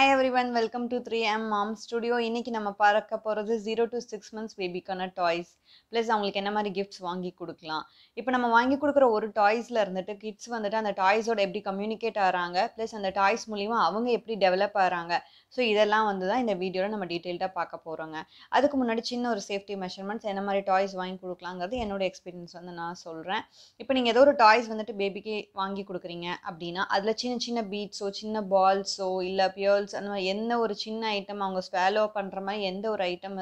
hi everyone welcome to three M mom studio இன்றைக்கி நம்ம பார்க்க போகிறது ஜீரோ டு சிக்ஸ் மந்த்ஸ் பேபிக்கான டாய்ஸ் ப்ளஸ் அவங்களுக்கு என்ன மாதிரி கிஃப்ட்ஸ் வாங்கி கொடுக்கலாம் இப்போ நம்ம வாங்கி கொடுக்குற ஒரு டாய்ஸில் இருந்துட்டு கிட்ஸ் வந்துட்டு அந்த டாய்ஸோட எப்படி கம்யூனிகேட் ஆகிறாங்க ப்ளஸ் அந்த டாய்ஸ் மூலிமா அவங்க எப்படி டெவலப் ஆகிறாங்க ஸோ இதெல்லாம் வந்து தான் இந்த வீடியோவில் நம்ம டீட்டெயில்டாக பார்க்க போகிறோங்க அதுக்கு முன்னாடி சின்ன ஒரு சேஃப்டி மெஷர்மெண்ட்ஸ் என்ன மாதிரி டாய்ஸ் வாங்கி கொடுக்கலாங்கிறது என்னோட எக்ஸ்பீரியன்ஸ் வந்து நான் சொல்கிறேன் இப்போ நீங்கள் ஏதோ ஒரு டாய்ஸ் வந்துட்டு பேபிக்கு வாங்கி கொடுக்குறீங்க அப்படின்னா அதில் சின்ன சின்ன பீட்ஸோ சின்ன பால்ஸோ இல்லை பியர்ஸ் நூடுல்ஸ் அந்த மாதிரி எந்த ஒரு சின்ன ஐட்டம் அவங்க ஸ்வேலோ பண்ணுற மாதிரி எந்த ஒரு ஐட்டம்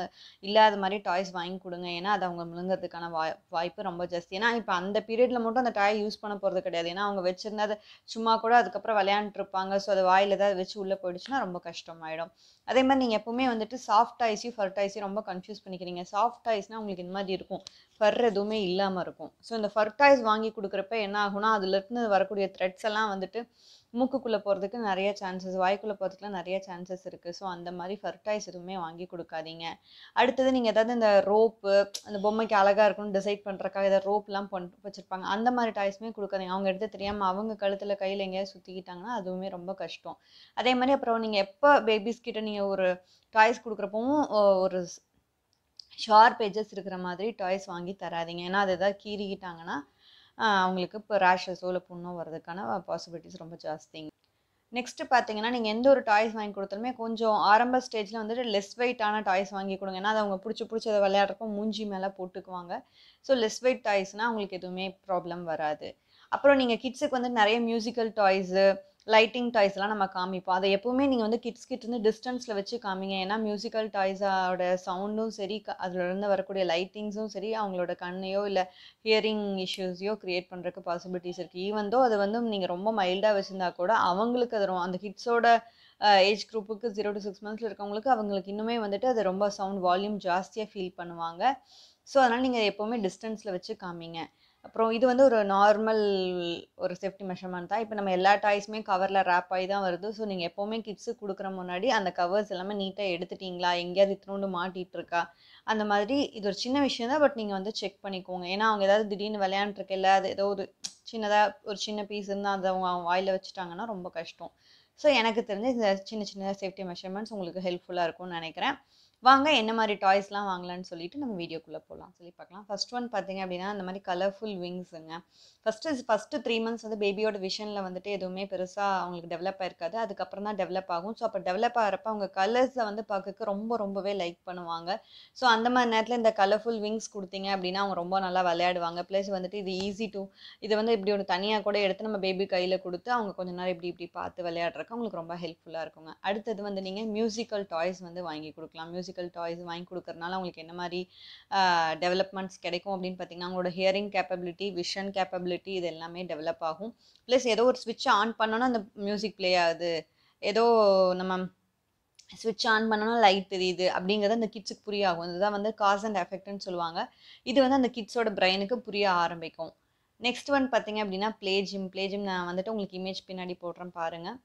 இல்லாத மாதிரி டாய்ஸ் வாங்கி கொடுங்க ஏன்னா அது அவங்க முழுங்கிறதுக்கான வாய் வாய்ப்பு ரொம்ப ஜாஸ்தி ஏன்னா இப்போ அந்த பீரியடில் மட்டும் அந்த டாய் யூஸ் பண்ண போகிறது கிடையாது ஏன்னா அவங்க வச்சுருந்தது சும்மா கூட அதுக்கப்புறம் விளையாண்டுருப்பாங்க ஸோ அது வாயில் ஏதாவது வச்சு உள்ளே போயிடுச்சுன்னா ரொம்ப கஷ்டமாயிடும் அதே மாதிரி நீங்கள் எப்போவுமே வந்துட்டு சாஃப்ட் ஐஸையும் ஃபர் டாய்ஸையும் ரொம்ப கன்ஃபியூஸ் பண்ணிக்கிறீங்க சாஃப்ட் ஐஸ்னால் உங்களுக்கு இந்த மாதிரி இருக்கும் ஃபர் எதுவுமே இல்லாமல் இருக்கும் ஸோ இந்த ஃபர் டாய்ஸ் வாங்கி கொடுக்குறப்ப என்ன ஆகும்னா அதுலேருந்து வரக்கூடிய த்ரெட்ஸ் எல்லாம் வந்துட்டு மூக்குக்குள்ளே போகிறதுக்கு நிறைய சான்சஸ் வாய்க்குள்ளே போகிறதுக்குலாம் நிறைய சான்சஸ் இருக்குது ஸோ அந்த மாதிரி ஃபர்டைஸ் எதுவுமே வாங்கி கொடுக்காதீங்க அடுத்தது நீங்கள் ஏதாவது இந்த ரோப்பு அந்த பொம்மைக்கு அழகாக இருக்கும்னு டிசைட் பண்ணுறக்காக ஏதாவது ரோப்லாம் பண் வச்சுருப்பாங்க அந்த மாதிரி டாய்ஸுமே கொடுக்காதீங்க அவங்க எடுத்து தெரியாமல் அவங்க கழுத்தில் கையில் எங்கேயாவது சுற்றிக்கிட்டாங்கன்னா அதுவுமே ரொம்ப கஷ்டம் அதே மாதிரி அப்புறம் நீங்கள் எப்போ பேபிஸ் கிட்ட நீங்கள் ஒரு டாய்ஸ் கொடுக்குறப்பவும் ஒரு ஷார்ப் எஜஸ் இருக்கிற மாதிரி டாய்ஸ் வாங்கி தராதிங்க ஏன்னா அது எதாவது கீறிக்கிட்டாங்கன்னா அவங்களுக்கு இப்போ ரேஷஸோ இல்லை புண்ணோ வர்றதுக்கான பாசிபிலிட்டிஸ் ரொம்ப ஜாஸ்திங்க நெக்ஸ்ட்டு பார்த்தீங்கன்னா நீங்கள் எந்த ஒரு டாய்ஸ் வாங்கி கொடுத்தாலுமே கொஞ்சம் ஆரம்ப ஸ்டேஜில் வந்துட்டு லெஸ் வெயிட்டான டாய்ஸ் வாங்கி கொடுங்க ஏன்னா அதை அவங்க பிடிச்சி பிடிச்சி அதை விளையாடுறப்போ மூஞ்சி மேலே போட்டுக்குவாங்க ஸோ லெஸ் வெயிட் டாய்ஸ்னால் அவங்களுக்கு எதுவுமே ப்ராப்ளம் வராது அப்புறம் நீங்கள் கிட்ஸுக்கு வந்து நிறைய மியூசிக்கல் டாய்ஸு லைட்டிங் டாய்ஸ்லாம் நம்ம காமிப்போம் அதை எப்போவுமே நீங்கள் வந்து கிட்ஸ் கிட்டேருந்து டிஸ்டன்ஸில் வச்சு காமிங்க ஏன்னா மியூசிக்கல் டாய்ஸோட சவுண்டும் சரி அதிலிருந்து வரக்கூடிய லைட்டிங்ஸும் சரி அவங்களோட கண்ணையோ இல்லை ஹியரிங் இஷ்யூஸையோ க்ரியேட் பண்ணுறக்கு பாசிபிலிட்டிஸ் இருக்குது ஈவந்தோ அது வந்து நீங்கள் ரொம்ப மைல்டாக வச்சுருந்தா கூட அவங்களுக்கு அது அந்த கிட்ஸோட ஏஜ் குரூப்புக்கு ஜீரோ டு சிக்ஸ் மந்த்ஸில் இருக்கவங்களுக்கு அவங்களுக்கு இன்னுமே வந்துட்டு அது ரொம்ப சவுண்ட் வால்யூம் ஜாஸ்தியாக ஃபீல் பண்ணுவாங்க ஸோ அதனால் நீங்கள் எப்போவுமே டிஸ்டன்ஸில் வச்சு காமிங்க அப்புறம் இது வந்து ஒரு நார்மல் ஒரு சேஃப்டி மெஷர்மெண்ட் தான் இப்போ நம்ம எல்லா டாய்ஸுமே கவரில் ரேப் ஆகி தான் வருது ஸோ நீங்கள் எப்போவுமே கிட்ஸு கொடுக்குற முன்னாடி அந்த கவர்ஸ் எல்லாமே நீட்டாக எடுத்துட்டிங்களா எங்கேயாவது இத்தினோண்டு மாட்டிகிட்டு இருக்கா அந்த மாதிரி இது ஒரு சின்ன விஷயம் தான் பட் நீங்கள் வந்து செக் பண்ணிக்கோங்க ஏன்னா அவங்க ஏதாவது திடீர்னு இல்லை அது ஏதோ ஒரு சின்னதாக ஒரு சின்ன பீஸ் இருந்தால் அதை அவங்க வாயில் வச்சுட்டாங்கன்னா ரொம்ப கஷ்டம் ஸோ எனக்கு தெரிஞ்சு இந்த சின்ன சின்ன சேஃப்டி மெஷர்மெண்ட்ஸ் உங்களுக்கு ஹெல்ப்ஃபுல்லாக இருக்கும்னு நினைக்கிறேன் வாங்க என்ன மாதிரி டாய்ஸ்லாம் வாங்கலான்னு சொல்லிட்டு நம்ம வீடியோக்குள்ளே போகலாம் சொல்லி பார்க்கலாம் ஃபஸ்ட் ஒன் பார்த்தீங்க அப்படின்னா அந்த மாதிரி கலர்ஃபுல் விங்ஸுங்க ஃபஸ்ட்டு ஃபஸ்ட்டு த்ரீ மந்த்ஸ் வந்து பேபியோட விஷனில் வந்துட்டு எதுவுமே பெருசாக அவங்களுக்கு டெவலப் ஆயிருக்காது அதுக்கப்புறம் தான் டெவலப் ஆகும் ஸோ அப்போ டெவலப் ஆகிறப்ப அவங்க கலர்ஸை வந்து பார்க்க ரொம்ப ரொம்பவே லைக் பண்ணுவாங்க ஸோ அந்த மாதிரி நேரத்தில் இந்த கலர்ஃபுல் விங்ஸ் கொடுத்தீங்க அப்படின்னா அவங்க ரொம்ப நல்லா விளையாடுவாங்க ப்ளஸ் வந்துட்டு இது ஈஸி டு இதை வந்து இப்படி ஒன்று தனியாக கூட எடுத்து நம்ம பேபி கையில் கொடுத்து அவங்க கொஞ்ச நேரம் இப்படி இப்படி பார்த்து விளையாடுற பண்ணுறதுக்கு உங்களுக்கு ரொம்ப ஹெல்ப்ஃபுல்லாக இருக்குங்க அடுத்தது வந்து நீங்கள் மியூசிக்கல் டாய்ஸ் வந்து வாங்கி கொடுக்கலாம் மியூசிக்கல் டாய்ஸ் வாங்கி கொடுக்கறனால அவங்களுக்கு என்ன மாதிரி டெவலப்மெண்ட்ஸ் கிடைக்கும் அப்படின்னு பார்த்தீங்கன்னா அவங்களோட ஹியரிங் கேப்பபிலிட்டி விஷன் கேப்பபிலிட்டி இது எல்லாமே டெவலப் ஆகும் ப்ளஸ் ஏதோ ஒரு ஸ்விட்சை ஆன் பண்ணோன்னா அந்த மியூசிக் ப்ளே ஆகுது ஏதோ நம்ம ஸ்விட்ச் ஆன் பண்ணோன்னா லைட் தெரியுது அப்படிங்கிறது அந்த கிட்ஸுக்கு புரிய ஆகும் இதுதான் வந்து காஸ் அண்ட் எஃபெக்ட்னு சொல்லுவாங்க இது வந்து அந்த கிட்ஸோட பிரெயினுக்கு புரிய ஆரம்பிக்கும் நெக்ஸ்ட் ஒன் பார்த்தீங்க அப்படின்னா ப்ளே ஜிம் ப்ளே ஜிம் நான் வந்துட்டு உங்களுக்கு இமேஜ் பின்னாடி போடுறேன் பாருங்கள்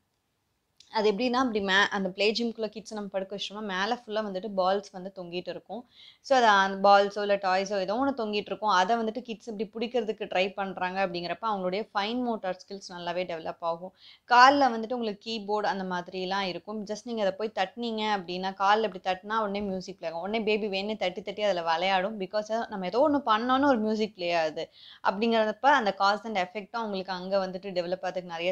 அது எப்படின்னா இப்படி மே அந்த ப்ளே ஜிம்குள்ளே கிட்ஸை நம்ம படுக்க வச்சோம்னா மேலே ஃபுல்லாக வந்துட்டு பால்ஸ் வந்து தொங்கிட்டு இருக்கும் ஸோ அதை அந்த பால்ஸோ இல்லை டாய்ஸோ ஏதோ ஒன்று தொங்கிட்டு இருக்கும் அதை வந்துட்டு கிட்ஸ் இப்படி பிடிக்கிறதுக்கு ட்ரை பண்ணுறாங்க அப்படிங்கிறப்ப அவங்களுடைய ஃபைன் மோட்டார் ஸ்கில்ஸ் நல்லாவே டெவலப் ஆகும் காலில் வந்துட்டு உங்களுக்கு கீபோர்டு அந்த மாதிரிலாம் இருக்கும் ஜஸ்ட் நீங்கள் அதை போய் தட்டினீங்க அப்படின்னா காலில் இப்படி தட்டினா உடனே மியூசிக் பிளே ஆகும் உடனே பேபி வேணே தட்டி தட்டி அதில் விளையாடும் பிகாஸ் நம்ம ஏதோ ஒன்று பண்ணோன்னு ஒரு மியூசிக் பிளே ஆகுது அப்படிங்கிறப்ப அந்த காஸ் அண்ட் எஃபெக்ட்டும் அவங்களுக்கு அங்கே வந்துட்டு டெவலப் ஆகிறதுக்கு நிறைய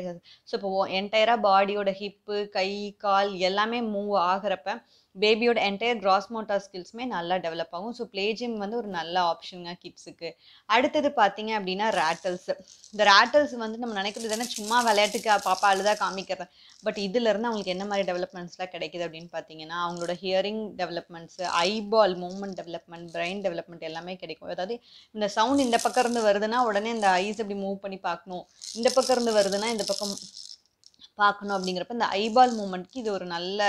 ஸோ இப்போ என்டையராக பாடியோட ஹிப்பு இடுப்பு கை கால் எல்லாமே மூவ் ஆகிறப்ப பேபியோட என்டையர் கிராஸ் மோட்டார் ஸ்கில்ஸுமே நல்லா டெவலப் ஆகும் ஸோ ப்ளே ஜிம் வந்து ஒரு நல்ல ஆப்ஷனுங்க கிட்ஸுக்கு அடுத்தது பார்த்தீங்க அப்படின்னா ரேட்டல்ஸ் இந்த ரேட்டல்ஸ் வந்து நம்ம நினைக்கிறது தானே சும்மா விளையாட்டுக்கு பாப்பா அழுதாக காமிக்கிறது பட் இதுலேருந்து அவங்களுக்கு என்ன மாதிரி டெவலப்மெண்ட்ஸ்லாம் கிடைக்குது அப்படின்னு பார்த்தீங்கன்னா அவங்களோட hearing developments eyeball movement development brain development எல்லாமே கிடைக்கும் அதாவது இந்த சவுண்ட் இந்த பக்கம் இருந்து வருதுன்னா உடனே இந்த ஐஸ் அப்படி மூவ் பண்ணி பார்க்கணும் இந்த பக்கம் இருந்து வருதுன்னா இந்த பக்கம் பார்க்கணும் அப்படிங்கிறப்ப இந்த ஐபால் மூமெண்ட்க்கு இது ஒரு நல்ல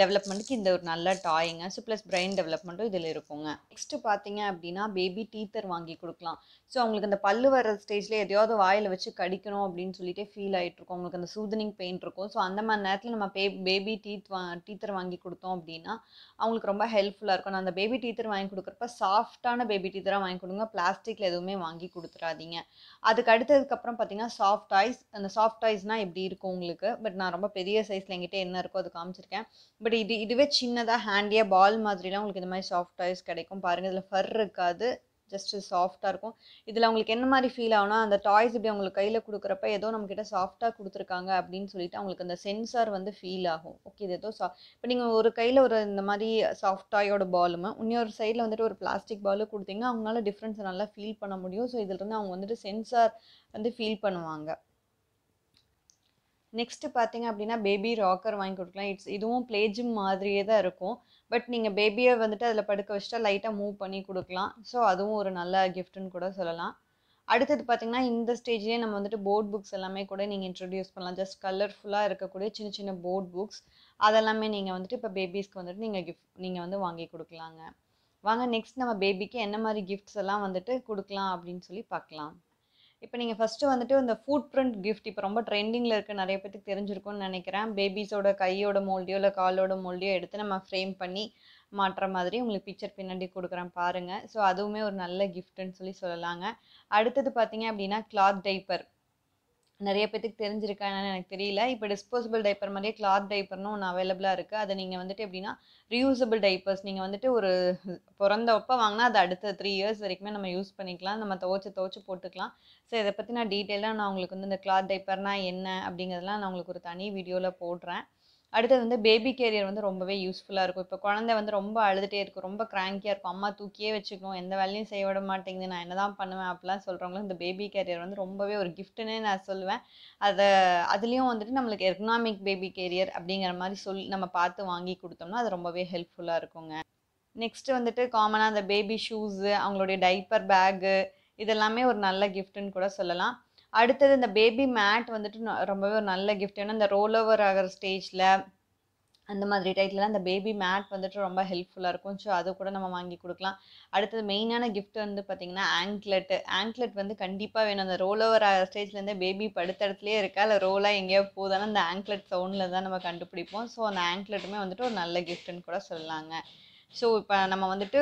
டெவலப்மெண்ட்டுக்கு இந்த ஒரு நல்ல டாய்ங்க ஸோ ப்ளஸ் பிரெயின் டெவலப்மெண்ட்டும் இதில் இருக்குங்க நெக்ஸ்ட்டு பார்த்தீங்க அப்படின்னா பேபி டீத்தர் வாங்கி கொடுக்கலாம் ஸோ அவங்களுக்கு அந்த பல்லு வர ஸ்டேஜில் எதையாவது வாயில் வச்சு கடிக்கணும் அப்படின்னு சொல்லிட்டு ஃபீல் ஆகிட்டு இருக்கும் அவங்களுக்கு அந்த சூதனிங் பெயின் இருக்கும் ஸோ அந்த மாதிரி நேரத்தில் நம்ம பே பேபி டீத் வா டீத்தர் வாங்கி கொடுத்தோம் அப்படின்னா அவங்களுக்கு ரொம்ப ஹெல்ப்ஃபுல்லாக இருக்கும் நான் அந்த பேபி டீத்தர் வாங்கி கொடுக்குறப்ப சாஃப்டான பேபி டீத்தராக வாங்கி கொடுங்க பிளாஸ்டிக்கில் எதுவுமே வாங்கி கொடுத்துறாதீங்க அதுக்கு அடுத்ததுக்கப்புறம் பார்த்தீங்கன்னா சாஃப்ட் டாய்ஸ் அந்த சாஃப்ட் டாய்ஸ்னால் எப்படி இருக்கும் உங்களுக்கு பட் நான் ரொம்ப பெரிய சைஸில் என்கிட்ட என்ன இருக்கோ அது காமிச்சிருக்கேன் பட் இது இதுவே சின்னதாக ஹேண்டியாக பால் மாதிரிலாம் உங்களுக்கு இந்த மாதிரி சாஃப்ட் டாய்ஸ் கிடைக்கும் பாருங்கள் இதில் ஃபர் இருக்காது ஜஸ்ட்டு சாஃப்டாக இருக்கும் இதில் அவங்களுக்கு என்ன மாதிரி ஃபீல் ஆகுனா அந்த டாய்ஸ் இப்படி அவங்களுக்கு கையில் கொடுக்குறப்ப ஏதோ நம்மக்கிட்ட சாஃப்டாக கொடுத்துருக்காங்க அப்படின்னு சொல்லிட்டு அவங்களுக்கு அந்த சென்சார் வந்து ஃபீல் ஆகும் ஓகே இது ஏதோ சா இப்போ நீங்கள் ஒரு கையில் ஒரு இந்த மாதிரி சாஃப்ட் டாயோட பாலுமே இன்னொரு சைடில் வந்துட்டு ஒரு பிளாஸ்டிக் பாலு கொடுத்தீங்கன்னா அவங்களால டிஃப்ரென்ஸை நல்லா ஃபீல் பண்ண முடியும் ஸோ இதில் இருந்து அவங்க வந்துட்டு சென்சார் வந்து ஃபீல் பண்ணுவாங்க நெக்ஸ்ட்டு பார்த்தீங்க அப்படின்னா பேபி ராக்கர் வாங்கி கொடுக்கலாம் இட்ஸ் இதுவும் பிளேஜிம் மாதிரியே தான் இருக்கும் பட் நீங்கள் பேபியை வந்துட்டு அதில் படுக்க வச்சுட்டா லைட்டாக மூவ் பண்ணி கொடுக்கலாம் ஸோ அதுவும் ஒரு நல்ல கிஃப்ட்டுன்னு கூட சொல்லலாம் அடுத்தது பார்த்திங்கன்னா இந்த ஸ்டேஜ்லேயே நம்ம வந்துட்டு போர்ட் புக்ஸ் எல்லாமே கூட நீங்கள் இன்ட்ரடியூஸ் பண்ணலாம் ஜஸ்ட் கலர்ஃபுல்லாக இருக்கக்கூடிய சின்ன சின்ன போர்ட் புக்ஸ் அதெல்லாமே நீங்கள் வந்துட்டு இப்போ பேபிஸ்க்கு வந்துட்டு நீங்கள் கிஃப்ட் நீங்கள் வந்து வாங்கி கொடுக்கலாங்க வாங்க நெக்ஸ்ட் நம்ம பேபிக்கு என்ன மாதிரி கிஃப்ட்ஸ் எல்லாம் வந்துட்டு கொடுக்கலாம் அப்படின்னு சொல்லி பார்க்கலாம் இப்போ நீங்கள் ஃபஸ்ட்டு வந்துட்டு இந்த ஃபுட் பிரிண்ட் கிஃப்ட் இப்போ ரொம்ப ட்ரெண்டிங்கில் இருக்க நிறைய பேருக்கு தெரிஞ்சிருக்கும்னு நினைக்கிறேன் பேபிஸோட கையோட மோல்டியோ இல்லை காலோட மோல்டியோ எடுத்து நம்ம ஃப்ரேம் பண்ணி மாட்டுற மாதிரி உங்களுக்கு பிக்சர் பின்னாடி கொடுக்குறேன் பாருங்கள் ஸோ அதுவுமே ஒரு நல்ல கிஃப்ட்டுன்னு சொல்லி சொல்லலாங்க அடுத்தது பார்த்தீங்க அப்படின்னா கிளாத் டைப்பர் நிறைய பேத்துக்கு தெரிஞ்சிருக்கா என்னன்னு எனக்கு தெரியல இப்போ டிஸ்போசபிள் டைப்பர் மாதிரியே கிளாத் டைப்பர்னு ஒன்று அவைலபிளாக இருக்குது அதை நீங்கள் வந்துட்டு எப்படின்னா ரியூசபிள் டைப்பர்ஸ் நீங்கள் வந்துட்டு ஒரு பிறந்தப்ப வாங்கினா அது அடுத்த த்ரீ இயர்ஸ் வரைக்குமே நம்ம யூஸ் பண்ணிக்கலாம் நம்ம துவச்சி துவச்சி போட்டுக்கலாம் ஸோ இதை பற்றி நான் டீட்டெயிலாக நான் உங்களுக்கு வந்து இந்த கிளாத் டைப்பர்னால் என்ன அப்படிங்கிறதுலாம் நான் உங்களுக்கு ஒரு தனி வீடியோவில் போடுறேன் அடுத்தது வந்து பேபி கேரியர் வந்து ரொம்பவே யூஸ்ஃபுல்லாக இருக்கும் இப்போ குழந்தை வந்து ரொம்ப அழுதுகிட்டே இருக்கும் ரொம்ப கிராங்கியாக இருக்கும் அம்மா தூக்கியே வச்சுக்கணும் எந்த வேலையும் செய்ய விட மாட்டேங்குது நான் என்ன தான் பண்ணுவேன் அப்படிலாம் சொல்கிறவங்களும் இந்த பேபி கேரியர் வந்து ரொம்பவே ஒரு கிஃப்ட்டுன்னு நான் சொல்லுவேன் அதை அதுலேயும் வந்துட்டு நம்மளுக்கு எக்கனாமிக் பேபி கேரியர் அப்படிங்கிற மாதிரி சொல் நம்ம பார்த்து வாங்கி கொடுத்தோம்னா அது ரொம்பவே ஹெல்ப்ஃபுல்லாக இருக்குங்க நெக்ஸ்ட்டு வந்துட்டு காமனாக அந்த பேபி ஷூஸு அவங்களுடைய டைப்பர் பேகு இதெல்லாமே ஒரு நல்ல கிஃப்ட்டுன்னு கூட சொல்லலாம் அடுத்தது இந்த பேபி மேட் வந்துட்டு ரொம்பவே ஒரு நல்ல கிஃப்ட் ஏன்னா இந்த ரோல் ஓவர் ஆகிற ஸ்டேஜில் அந்த மாதிரி டைட்டில் அந்த பேபி மேட் வந்துட்டு ரொம்ப ஹெல்ப்ஃபுல்லாக இருக்கும் ஸோ அது கூட நம்ம வாங்கி கொடுக்கலாம் அடுத்தது மெயினான கிஃப்ட் வந்து பார்த்திங்கன்னா ஆங்க்லெட்டு ஆங்க்லெட் வந்து கண்டிப்பாக வேணும் அந்த ரோல் ஓவர் ஆகிற ஸ்டேஜ்லேருந்தே பேபி படுத்த இடத்துலேயே இருக்கா இல்லை ரோலாக எங்கேயோ போதாலும் அந்த ஆங்க்லெட் சவுண்டில் தான் நம்ம கண்டுபிடிப்போம் ஸோ அந்த ஆங்க்லெட்டுமே வந்துட்டு ஒரு நல்ல கிஃப்ட்டுன்னு கூட சொல்லலாங்க ஸோ இப்போ நம்ம வந்துட்டு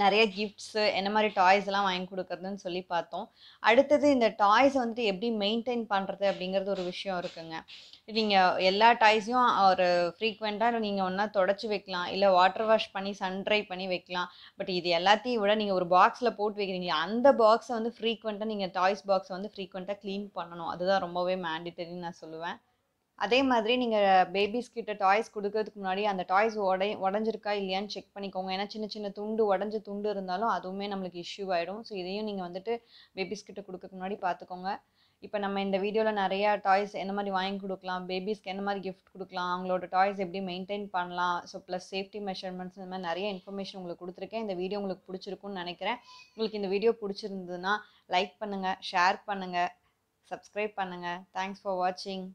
நிறைய கிஃப்ட்ஸு என்ன மாதிரி டாய்ஸ் எல்லாம் வாங்கி கொடுக்குறதுன்னு சொல்லி பார்த்தோம் அடுத்தது இந்த டாய்ஸ் வந்துட்டு எப்படி மெயின்டைன் பண்ணுறது அப்படிங்கிறது ஒரு விஷயம் இருக்குங்க நீங்கள் எல்லா டாய்ஸையும் ஒரு ஃப்ரீக்வெண்ட்டாக நீங்கள் ஒன்றா தொடச்சி வைக்கலாம் இல்லை வாட்டர் வாஷ் பண்ணி சன்ட்ரை பண்ணி வைக்கலாம் பட் இது எல்லாத்தையும் விட நீங்கள் ஒரு பாக்ஸில் போட்டு வைக்கிறீங்களே அந்த பாக்ஸை வந்து ஃப்ரீக்வெண்ட்டாக நீங்கள் டாய்ஸ் பாக்ஸை வந்து ஃப்ரீக்வெண்ட்டாக க்ளீன் பண்ணணும் அதுதான் ரொம்பவே மேண்டிட்டரின்னு நான் சொல்லுவேன் அதே மாதிரி நீங்கள் பேபிஸ் கிட்ட டாய்ஸ் கொடுக்கறதுக்கு முன்னாடி அந்த டாய்ஸ் உடை உடஞ்சிருக்கா இல்லையான்னு செக் பண்ணிக்கோங்க ஏன்னா சின்ன சின்ன துண்டு உடஞ்ச துண்டு இருந்தாலும் அதுவுமே நம்மளுக்கு இஷ்யூ ஆகிடும் ஸோ இதையும் நீங்கள் வந்துட்டு பேபிஸ் கிட்ட கொடுக்கறதுக்கு முன்னாடி பார்த்துக்கோங்க இப்போ நம்ம இந்த வீடியோவில் நிறையா டாய்ஸ் என்ன மாதிரி வாங்கி கொடுக்கலாம் பேபிஸ்க்கு என்ன மாதிரி கிஃப்ட் கொடுக்கலாம் அவங்களோட டாய்ஸ் எப்படி மெயின்டைன் பண்ணலாம் ஸோ ப்ளஸ் சேஃப்டி மெஷர்மெண்ட்ஸ் இந்த மாதிரி நிறைய இன்ஃபர்மேஷன் உங்களுக்கு கொடுத்துருக்கேன் இந்த வீடியோ உங்களுக்கு பிடிச்சிருக்குன்னு நினைக்கிறேன் உங்களுக்கு இந்த வீடியோ பிடிச்சிருந்ததுன்னா லைக் பண்ணுங்கள் ஷேர் பண்ணுங்கள் சப்ஸ்கிரைப் பண்ணுங்கள் தேங்க்ஸ் ஃபார் வாட்சிங்